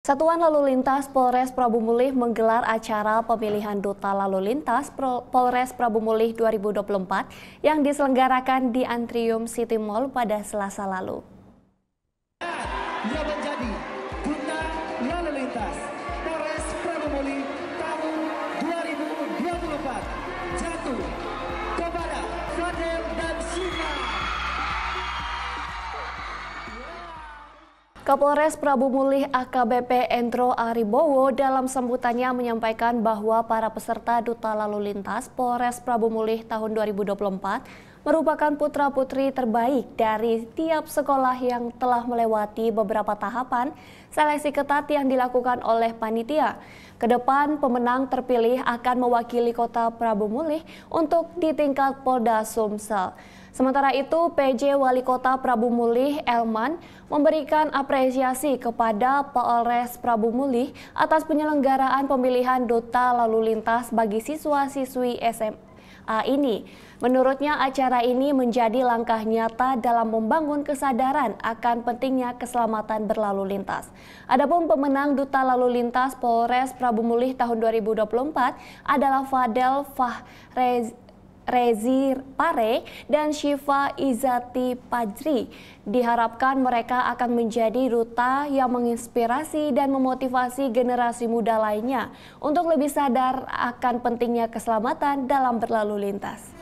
Satuan Lalu Lintas Polres Prabu Mulih menggelar acara pemilihan Duta Lalu Lintas Polres Prabu Mulih 2024 yang diselenggarakan di Antrium City Mall pada Selasa lalu. menjadi Duta Lalu Lintas Kapolres Prabu Mulih AKBP Entro Aribowo dalam sambutannya menyampaikan bahwa para peserta Duta Lalu Lintas Polres Prabu Mulih tahun 2024 merupakan putra-putri terbaik dari tiap sekolah yang telah melewati beberapa tahapan seleksi ketat yang dilakukan oleh panitia. Kedepan pemenang terpilih akan mewakili kota Prabu Mulih untuk di tingkat Polda Sumsel. Sementara itu, PJ Wali Kota Prabu Mulih Elman memberikan apresiasi kepada Polres Prabu Mulih atas penyelenggaraan pemilihan duta lalu lintas bagi siswa-siswi SMA e. A ini. Menurutnya acara ini menjadi langkah nyata dalam membangun kesadaran akan pentingnya keselamatan berlalu lintas. Adapun pemenang Duta Lalu Lintas Polres Prabu Mulih tahun 2024 adalah Fadel Fahrez Rezi Pare dan Shiva Izati Pajri. Diharapkan mereka akan menjadi duta yang menginspirasi dan memotivasi generasi muda lainnya untuk lebih sadar akan pentingnya keselamatan dalam berlalu lintas.